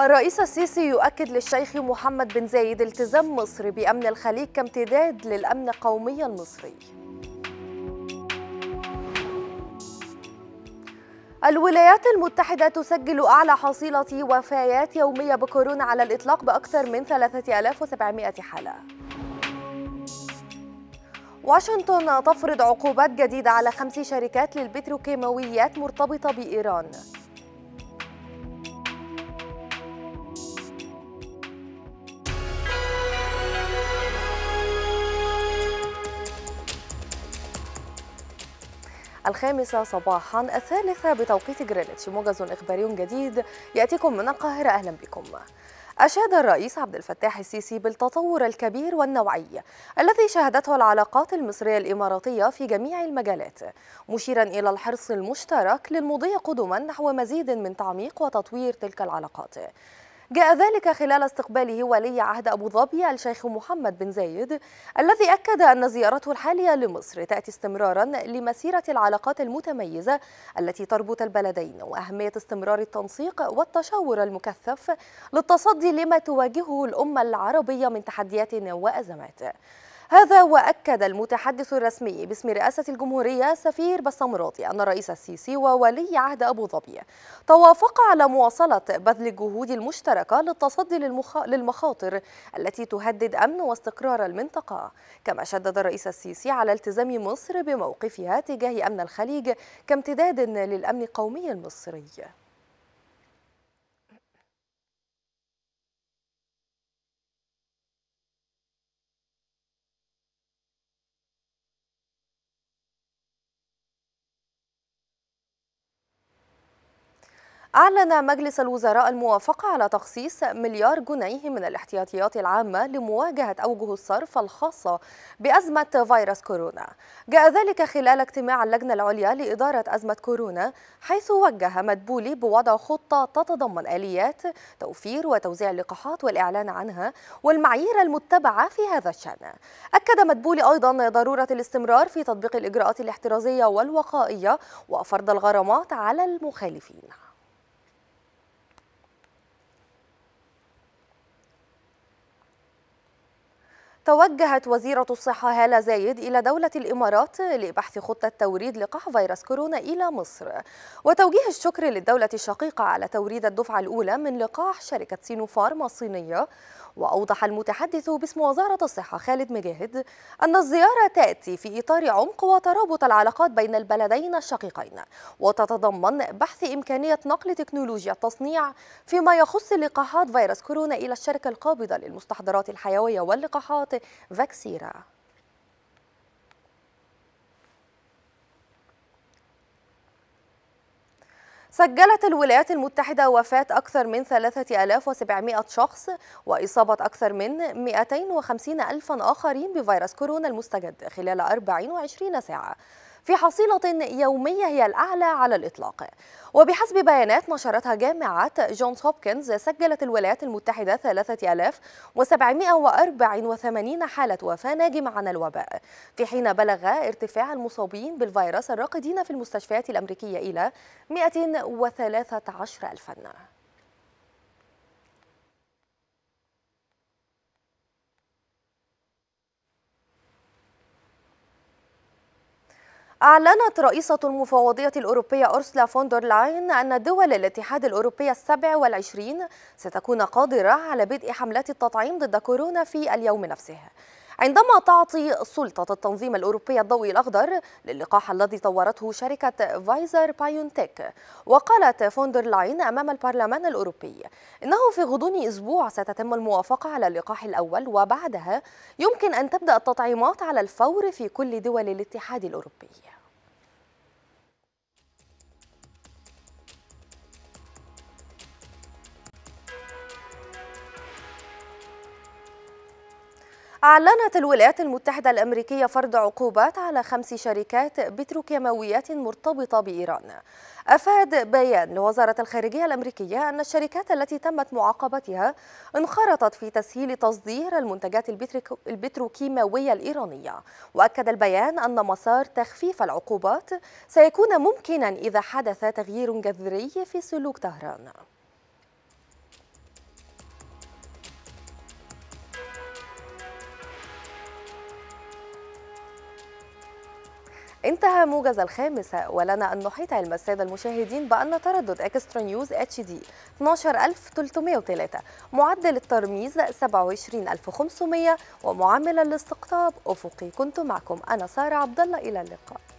الرئيس السيسي يؤكد للشيخ محمد بن زايد التزام مصر بأمن الخليج كامتداد للأمن القومي المصري الولايات المتحدة تسجل أعلى حصيلة وفيات يومية بكورونا على الإطلاق بأكثر من 3700 حالة واشنطن تفرض عقوبات جديدة على خمس شركات للبتروكيماويات مرتبطة بإيران الخامسة صباحا الثالثة بتوقيت جرينتش موجز إخباري جديد يأتيكم من القاهرة أهلا بكم أشاد الرئيس عبد الفتاح السيسي بالتطور الكبير والنوعي الذي شهدته العلاقات المصرية الإماراتية في جميع المجالات مشيرا إلى الحرص المشترك للمضي قدما نحو مزيد من تعميق وتطوير تلك العلاقات جاء ذلك خلال استقباله ولي عهد أبو ظبي الشيخ محمد بن زايد الذي أكد أن زيارته الحالية لمصر تأتي استمرارا لمسيرة العلاقات المتميزة التي تربط البلدين وأهمية استمرار التنسيق والتشاور المكثف للتصدي لما تواجهه الأمة العربية من تحديات وأزمات هذا وأكد المتحدث الرسمي باسم رئاسة الجمهورية سفير بسامراطي أن الرئيس السيسي وولي عهد أبو ظبي توافقا على مواصلة بذل الجهود المشتركة للتصدي للمخاطر التي تهدد أمن واستقرار المنطقة كما شدد الرئيس السيسي على التزام مصر بموقفها تجاه أمن الخليج كامتداد للأمن القومي المصري أعلن مجلس الوزراء الموافقة على تخصيص مليار جنيه من الاحتياطيات العامة لمواجهة أوجه الصرف الخاصة بأزمة فيروس كورونا جاء ذلك خلال اجتماع اللجنة العليا لإدارة أزمة كورونا حيث وجه مدبولي بوضع خطة تتضمن آليات توفير وتوزيع اللقاحات والإعلان عنها والمعايير المتبعة في هذا الشأن أكد مدبولي أيضا ضرورة الاستمرار في تطبيق الإجراءات الاحترازية والوقائية وفرض الغرامات على المخالفين توجهت وزيرة الصحة هالة زايد إلى دولة الإمارات لبحث خطة توريد لقاح فيروس كورونا إلى مصر وتوجيه الشكر للدولة الشقيقة على توريد الدفعة الأولى من لقاح شركة سينوفارما الصينية وأوضح المتحدث باسم وزارة الصحة خالد مجاهد أن الزيارة تأتي في إطار عمق وترابط العلاقات بين البلدين الشقيقين وتتضمن بحث إمكانية نقل تكنولوجيا التصنيع فيما يخص لقاحات فيروس كورونا إلى الشركة القابضة للمستحضرات الحيوية واللقاحات فاكسيرا سجلت الولايات المتحدة وفاة أكثر من 3700 شخص وإصابة أكثر من 250 ألفا آخرين بفيروس كورونا المستجد خلال 24 ساعة في حصيلة يومية هي الأعلى على الإطلاق وبحسب بيانات نشرتها جامعة جونز هوبكنز سجلت الولايات المتحدة 3784 حالة وفاة ناجمة عن الوباء في حين بلغ ارتفاع المصابين بالفيروس الراقدين في المستشفيات الأمريكية إلى 113 ألفاً أعلنت رئيسة المفوضية الأوروبية أرسلا فون لاين أن دول الاتحاد الأوروبي السبع والعشرين ستكون قادرة على بدء حملات التطعيم ضد كورونا في اليوم نفسه عندما تعطي سلطة التنظيم الأوروبي الضوء الأخضر للقاح الذي طورته شركة فايزر بايونتك وقالت فوندر لاين أمام البرلمان الأوروبي إنه في غضون أسبوع ستتم الموافقة على اللقاح الأول وبعدها يمكن أن تبدأ التطعيمات على الفور في كل دول الاتحاد الأوروبي أعلنت الولايات المتحدة الأمريكية فرض عقوبات على خمس شركات بتروكيماويات مرتبطة بإيران أفاد بيان لوزارة الخارجية الأمريكية أن الشركات التي تمت معاقبتها انخرطت في تسهيل تصدير المنتجات البتروكيماوية الإيرانية وأكد البيان أن مسار تخفيف العقوبات سيكون ممكنا إذا حدث تغيير جذري في سلوك طهران انتهى موجز الخامسة ولنا أن نحيط علم السادة المشاهدين بأن تردد إكسترا نيوز اتش دي 12303 معدل الترميز 27500 ومعامل الاستقطاب أفقي كنت معكم أنا سارة عبدالله إلى اللقاء